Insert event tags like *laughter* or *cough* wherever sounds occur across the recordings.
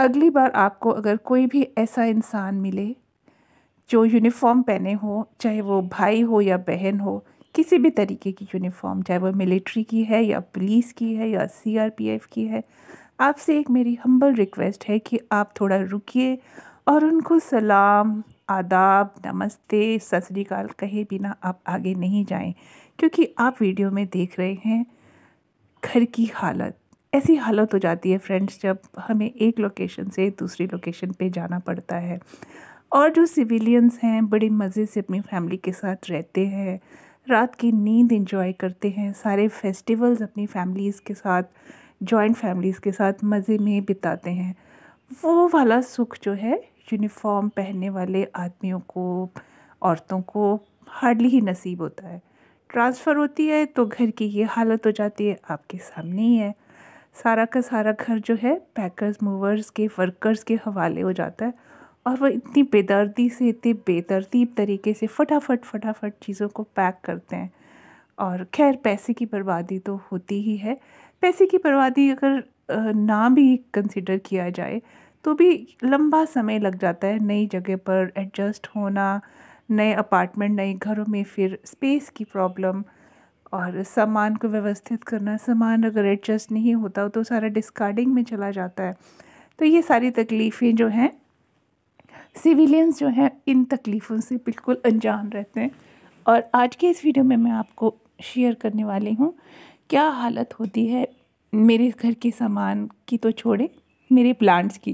अगली बार आपको अगर कोई भी ऐसा इंसान मिले जो यूनिफॉर्म पहने हो चाहे वो भाई हो या बहन हो किसी भी तरीके की यूनिफॉर्म चाहे वो मिलिट्री की है या पुलिस की है या सीआरपीएफ की है आपसे एक मेरी हम्बल रिक्वेस्ट है कि आप थोड़ा रुकिए और उनको सलाम आदाब नमस्ते सत श्रीकाल कहे बिना आप आगे नहीं जाएं क्योंकि आप वीडियो में देख रहे हैं घर की हालत ऐसी हालत हो जाती है फ्रेंड्स जब हमें एक लोकेशन से दूसरी लोकेशन पे जाना पड़ता है और जो सिविलियंस हैं बड़े मज़े से अपनी फैमिली के साथ रहते हैं रात की नींद इंजॉय करते हैं सारे फेस्टिवल्स अपनी फैमिलीज़ के साथ जॉइंट फैमिलीज़ के साथ मज़े में बिताते हैं वो वाला सुख जो है यूनिफॉर्म पहनने वाले आदमियों को औरतों को हार्डली ही नसीब होता है ट्रांसफ़र होती है तो घर की ये हालत हो जाती है आपके सामने ही है सारा का सारा घर जो है पैकर्स मूवर्स के वर्कर्स के हवाले हो जाता है और वो इतनी बेदर्दी से इतने बेतरतीब तरीके से फटाफट फटाफट चीज़ों को पैक करते हैं और खैर पैसे की बर्बादी तो होती ही है पैसे की बर्बादी अगर ना भी कंसिडर किया जाए तो भी लंबा समय लग जाता है नई जगह पर एडजस्ट होना नए अपार्टमेंट नए घरों में फिर स्पेस की प्रॉब्लम और सामान को व्यवस्थित करना सामान अगर एडजस्ट नहीं होता तो सारा डिस्कार्डिंग में चला जाता है तो ये सारी तकलीफ़ें जो हैं सिविलियंस जो हैं इन तकलीफ़ों से बिल्कुल अनजान रहते हैं और आज के इस वीडियो में मैं आपको शेयर करने वाली हूँ क्या हालत होती है मेरे घर के सामान की तो छोड़े मेरे प्लांट्स की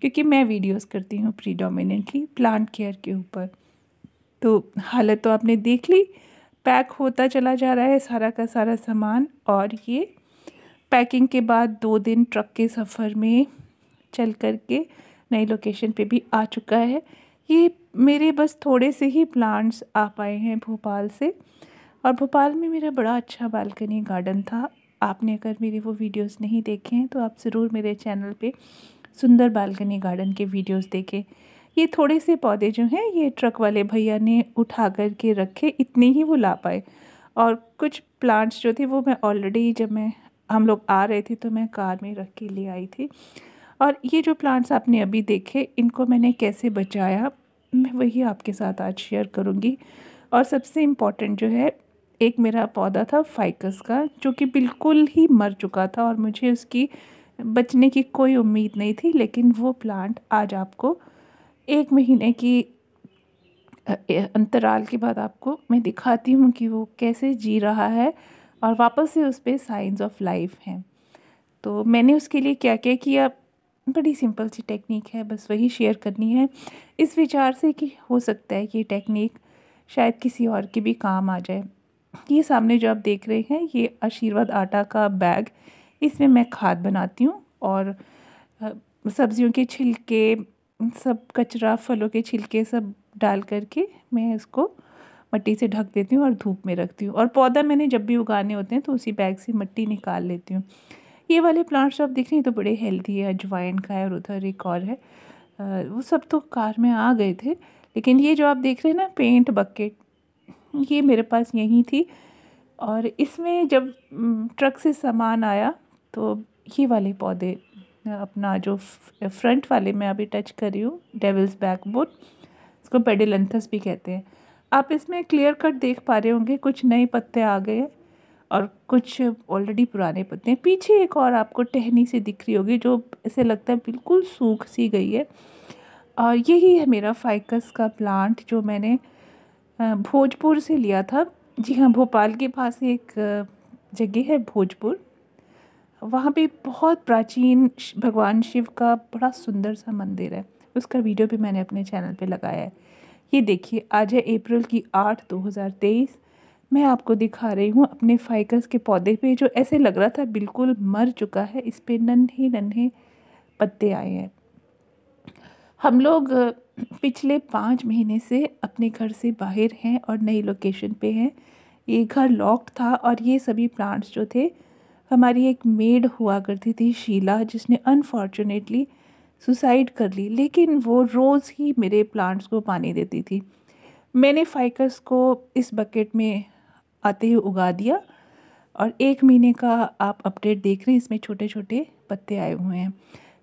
क्योंकि मैं वीडियोस करती हूँ प्रीडोमिनेंटली प्लांट केयर के ऊपर तो हालत तो आपने देख ली पैक होता चला जा रहा है सारा का सारा सामान और ये पैकिंग के बाद दो दिन ट्रक के सफ़र में चल कर के नई लोकेशन पे भी आ चुका है ये मेरे बस थोड़े से ही प्लांट्स आ पाए हैं भोपाल से और भोपाल में मेरा बड़ा अच्छा बालकनी गार्डन था आपने अगर मेरे वो वीडियोस नहीं देखे हैं तो आप ज़रूर मेरे चैनल पे सुंदर बालकनी गार्डन के वीडियोस देखें ये थोड़े से पौधे जो हैं ये ट्रक वाले भैया ने उठा कर के रखे इतने ही वो ला पाए और कुछ प्लांट्स जो थे वो मैं ऑलरेडी जब मैं हम लोग आ रहे थे तो मैं कार में रख के ले आई थी और ये जो प्लांट्स आपने अभी देखे इनको मैंने कैसे बचाया मैं वही आपके साथ आज शेयर करूँगी और सबसे इम्पॉर्टेंट जो है एक मेरा पौधा था फाइकस का जो कि बिल्कुल ही मर चुका था और मुझे उसकी बचने की कोई उम्मीद नहीं थी लेकिन वो प्लांट आज आपको एक महीने की अंतराल के बाद आपको मैं दिखाती हूँ कि वो कैसे जी रहा है और वापस से उस पर साइंस ऑफ लाइफ हैं तो मैंने उसके लिए क्या क्या किया बड़ी सिंपल सी टेक्निक है बस वही शेयर करनी है इस विचार से कि हो सकता है कि ये टेक्निक शायद किसी और के भी काम आ जाए ये सामने जो आप देख रहे हैं ये आशीर्वाद आटा का बैग इसमें मैं खाद बनाती हूँ और सब्जियों के छिलके सब कचरा फलों के छिलके सब डाल करके मैं इसको मट्टी से ढक देती हूँ और धूप में रखती हूँ और पौधा मैंने जब भी उगाने होते हैं तो उसी बैग से मट्टी निकाल लेती हूँ ये वाले प्लांट्स आप देख रहे हैं तो बड़े हेल्दी है अजवाइन का है और उधर एक और है वो सब तो कार में आ गए थे लेकिन ये जो आप देख रहे हैं ना पेंट बकेट ये मेरे पास यहीं थी और इसमें जब ट्रक से सामान आया तो ये वाले पौधे अपना जो फ्रंट वाले में अभी टच कर रही हूँ डेविल्स बैकबोन इसको पेडिलेंथस भी कहते हैं आप इसमें क्लियर कट देख पा रहे होंगे कुछ नए पत्ते आ गए हैं और कुछ ऑलरेडी पुराने पत्ते हैं पीछे एक और आपको टहनी सी दिख रही होगी जो ऐसे लगता है बिल्कुल सूख सी गई है और यही है मेरा फाइकस का प्लांट जो मैंने भोजपुर से लिया था जी हाँ भोपाल के पास एक जगह है भोजपुर वहाँ पे बहुत प्राचीन भगवान शिव का बड़ा सुंदर सा मंदिर है उसका वीडियो भी मैंने अपने चैनल पे लगाया है ये देखिए आज है अप्रैल की आठ दो हज़ार तेईस मैं आपको दिखा रही हूँ अपने फाइकस के पौधे पे जो ऐसे लग रहा था बिल्कुल मर चुका है इस पर नन्हे नन्हे पत्ते आए हैं हम लोग पिछले पाँच महीने से अपने घर से बाहर हैं और नई लोकेशन पे हैं ये घर लॉक्ड था और ये सभी प्लांट्स जो थे हमारी एक मेड हुआ करती थी शीला जिसने अनफॉर्चुनेटली सुसाइड कर ली लेकिन वो रोज़ ही मेरे प्लांट्स को पानी देती थी मैंने फाइकस को इस बकेट में आते ही उगा दिया और एक महीने का आप अपडेट देख रहे हैं इसमें छोटे छोटे पत्ते आए हुए हैं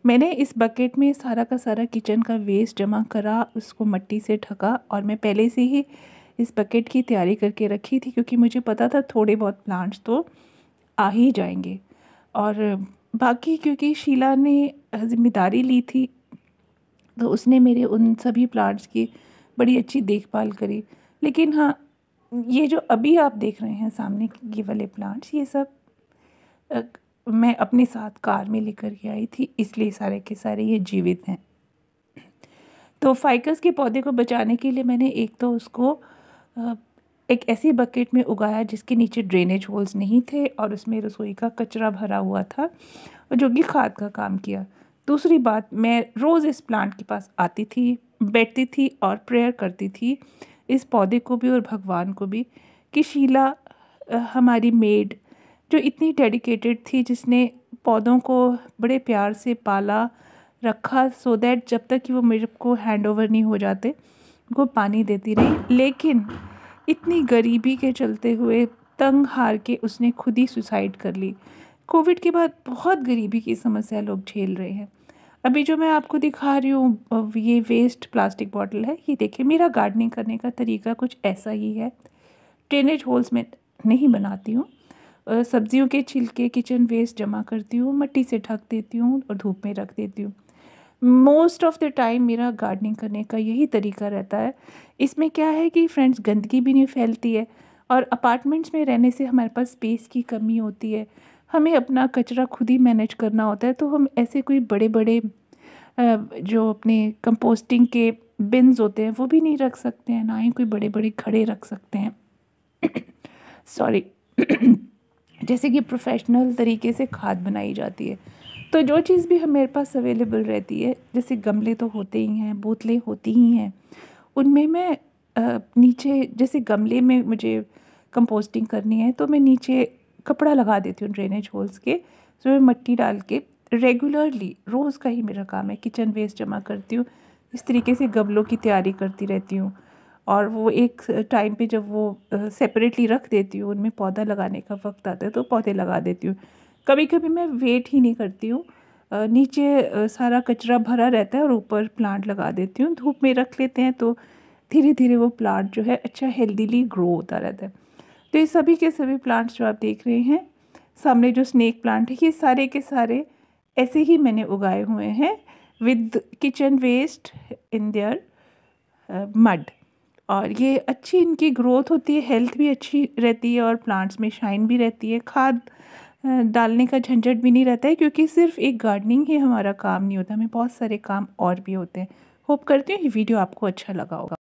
मैंने इस बकेट में सारा का सारा किचन का वेस्ट जमा करा उसको मट्टी से ढका और मैं पहले से ही इस बकेट की तैयारी करके रखी थी क्योंकि मुझे पता था थोड़े बहुत प्लांट्स तो आ ही जाएंगे और बाकी क्योंकि शीला ने ज़िम्मेदारी ली थी तो उसने मेरे उन सभी प्लांट्स की बड़ी अच्छी देखभाल करी लेकिन हाँ ये जो अभी आप देख रहे हैं सामने ये वाले प्लांट्स ये सब मैं अपने साथ कार में लेकर के आई थी इसलिए सारे के सारे ये जीवित हैं तो फाइकस के पौधे को बचाने के लिए मैंने एक तो उसको एक ऐसी बकेट में उगाया जिसके नीचे ड्रेनेज होल्स नहीं थे और उसमें रसोई का कचरा भरा हुआ था जो कि खाद का काम किया दूसरी बात मैं रोज़ इस प्लांट के पास आती थी बैठती थी और प्रेयर करती थी इस पौधे को भी और भगवान को भी कि शीला हमारी मेड जो इतनी डेडिकेटेड थी जिसने पौधों को बड़े प्यार से पाला रखा सो दैट जब तक कि वो मेरे को हैंड ओवर नहीं हो जाते उनको पानी देती रही लेकिन इतनी गरीबी के चलते हुए तंग हार के उसने खुद ही सुसाइड कर ली कोविड के बाद बहुत गरीबी की समस्या लोग झेल रहे हैं अभी जो मैं आपको दिखा रही हूँ ये वेस्ट प्लास्टिक बॉटल है ये देखिए मेरा गार्डनिंग करने का तरीका कुछ ऐसा ही है ड्रेनेज होल्स में नहीं बनाती हूँ सब्जियों के छिलके किचन वेस्ट जमा करती हूँ मट्टी से ढक देती हूँ और धूप में रख देती हूँ मोस्ट ऑफ़ द टाइम मेरा गार्डनिंग करने का यही तरीका रहता है इसमें क्या है कि फ्रेंड्स गंदगी भी नहीं फैलती है और अपार्टमेंट्स में रहने से हमारे पास स्पेस की कमी होती है हमें अपना कचरा खुद ही मैनेज करना होता है तो हम ऐसे कोई बड़े बड़े जो अपने कंपोस्टिंग के बिन्स होते हैं वो भी नहीं रख सकते हैं ना ही कोई बड़े बड़े खड़े रख सकते हैं सॉरी *coughs* *coughs* जैसे कि प्रोफेशनल तरीके से खाद बनाई जाती है तो जो चीज़ भी मेरे पास अवेलेबल रहती है जैसे गमले तो होते ही हैं बोतलें होती ही हैं उनमें मैं नीचे जैसे गमले में मुझे कंपोस्टिंग करनी है तो मैं नीचे कपड़ा लगा देती हूँ ड्रेनेज होल्स के तो मैं मट्टी डाल के रेगुलरली रोज़ का ही मेरा काम है किचन वेस्ट जमा करती हूँ इस तरीके से गमलों की तैयारी करती रहती हूँ और वो एक टाइम पे जब वो सेपरेटली रख देती हूँ उनमें पौधा लगाने का वक्त आता है तो पौधे लगा देती हूँ कभी कभी मैं वेट ही नहीं करती हूँ नीचे सारा कचरा भरा रहता है और ऊपर प्लांट लगा देती हूँ धूप में रख लेते हैं तो धीरे धीरे वो प्लांट जो है अच्छा हेल्दीली ग्रो होता रहता है तो ये सभी के सभी प्लांट्स जो आप देख रहे हैं सामने जो स्नेक प्लांट है ये सारे के सारे ऐसे ही मैंने उगाए हुए हैं with kitchen waste in their mud और ये अच्छी इनकी ग्रोथ होती है हेल्थ भी अच्छी रहती है और प्लांट्स में शाइन भी रहती है खाद डालने का झंझट भी नहीं रहता है क्योंकि सिर्फ एक गार्डनिंग ही हमारा काम नहीं होता हमें बहुत सारे काम और भी होते हैं होप करती हूँ ये वीडियो आपको अच्छा लगा होगा